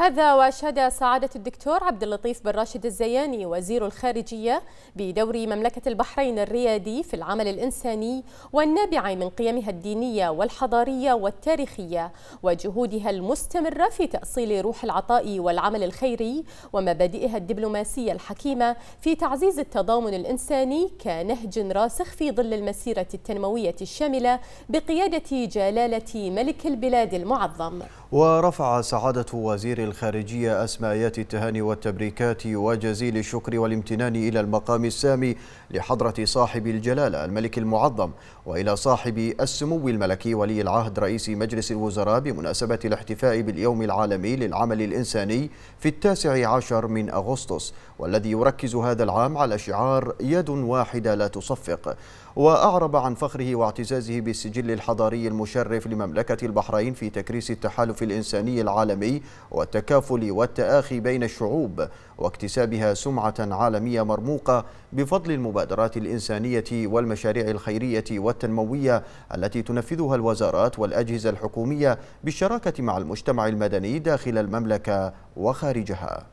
هذا واشاد سعادة الدكتور عبد اللطيف بن راشد الزياني وزير الخارجية بدور مملكة البحرين الريادي في العمل الإنساني والنابع من قيمها الدينية والحضارية والتاريخية وجهودها المستمرة في تأصيل روح العطاء والعمل الخيري ومبادئها الدبلوماسية الحكيمة في تعزيز التضامن الإنساني كنهج راسخ في ظل المسيرة التنموية الشاملة بقيادة جلالة ملك البلاد المعظم ورفع سعادة وزير الخارجية أسمايات التهاني والتبريكات وجزيل الشكر والامتنان إلى المقام السامي لحضرة صاحب الجلالة الملك المعظم وإلى صاحب السمو الملكي ولي العهد رئيس مجلس الوزراء بمناسبة الاحتفاء باليوم العالمي للعمل الإنساني في التاسع عشر من أغسطس والذي يركز هذا العام على شعار يد واحدة لا تصفق وأعرب عن فخره واعتزازه بالسجل الحضاري المشرف لمملكة البحرين في تكريس التحالف الإنساني العالمي والتكافل والتآخي بين الشعوب واكتسابها سمعة عالمية مرموقة بفضل المبادرات الإنسانية والمشاريع الخيرية والتنموية التي تنفذها الوزارات والأجهزة الحكومية بالشراكة مع المجتمع المدني داخل المملكة وخارجها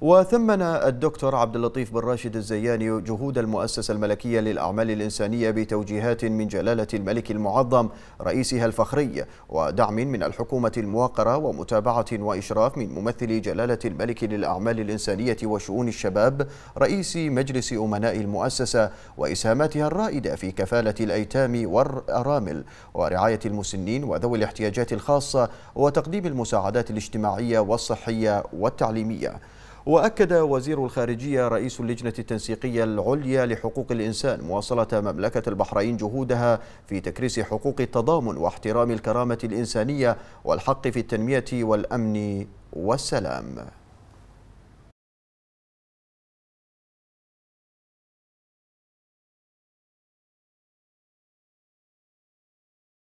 وثمن الدكتور عبد اللطيف بن راشد الزياني جهود المؤسسة الملكية للأعمال الإنسانية بتوجيهات من جلالة الملك المعظم رئيسها الفخري ودعم من الحكومة الموقرة ومتابعة وإشراف من ممثل جلالة الملك للأعمال الإنسانية وشؤون الشباب رئيس مجلس أمناء المؤسسة وإسهاماتها الرائدة في كفالة الأيتام والأرامل ورعاية المسنين وذوي الاحتياجات الخاصة وتقديم المساعدات الاجتماعية والصحية والتعليمية وأكد وزير الخارجية رئيس اللجنة التنسيقية العليا لحقوق الإنسان مواصلة مملكة البحرين جهودها في تكريس حقوق التضامن واحترام الكرامة الإنسانية والحق في التنمية والأمن والسلام